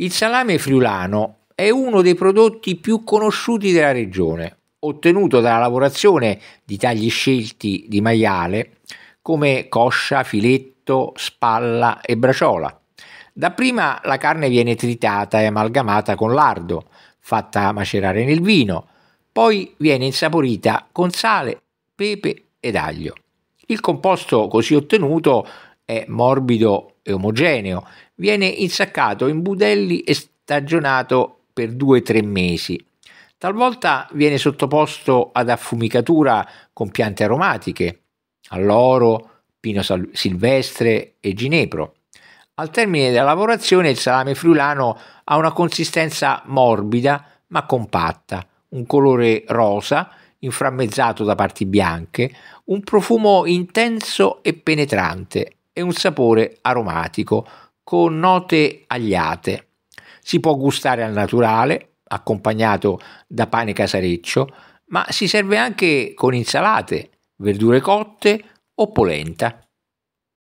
Il salame friulano è uno dei prodotti più conosciuti della regione, ottenuto dalla lavorazione di tagli scelti di maiale come coscia, filetto, spalla e braciola. Dapprima la carne viene tritata e amalgamata con lardo, fatta macerare nel vino, poi viene insaporita con sale, pepe ed aglio. Il composto così ottenuto è morbido e omogeneo, viene insaccato in budelli e stagionato per 2-3 mesi. Talvolta viene sottoposto ad affumicatura con piante aromatiche, alloro, pino silvestre e ginepro. Al termine della lavorazione il salame friulano ha una consistenza morbida ma compatta, un colore rosa inframmezzato da parti bianche, un profumo intenso e penetrante e un sapore aromatico con note agliate. Si può gustare al naturale, accompagnato da pane casareccio, ma si serve anche con insalate, verdure cotte o polenta.